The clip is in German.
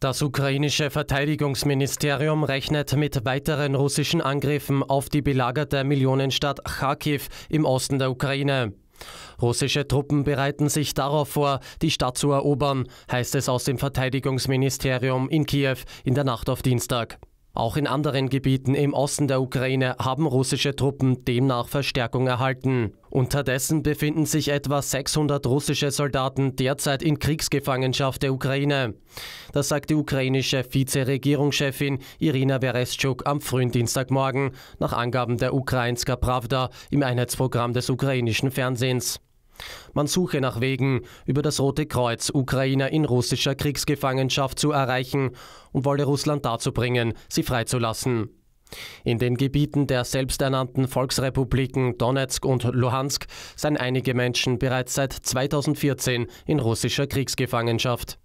Das ukrainische Verteidigungsministerium rechnet mit weiteren russischen Angriffen auf die belagerte Millionenstadt Kharkiv im Osten der Ukraine. Russische Truppen bereiten sich darauf vor, die Stadt zu erobern, heißt es aus dem Verteidigungsministerium in Kiew in der Nacht auf Dienstag. Auch in anderen Gebieten im Osten der Ukraine haben russische Truppen demnach Verstärkung erhalten. Unterdessen befinden sich etwa 600 russische Soldaten derzeit in Kriegsgefangenschaft der Ukraine. Das sagt die ukrainische Vizeregierungschefin Irina Verestschuk am frühen Dienstagmorgen nach Angaben der Ukrainska Pravda im Einheitsprogramm des ukrainischen Fernsehens. Man suche nach Wegen, über das Rote Kreuz Ukrainer in russischer Kriegsgefangenschaft zu erreichen und wolle Russland dazu bringen, sie freizulassen. In den Gebieten der selbsternannten Volksrepubliken Donetsk und Luhansk seien einige Menschen bereits seit 2014 in russischer Kriegsgefangenschaft.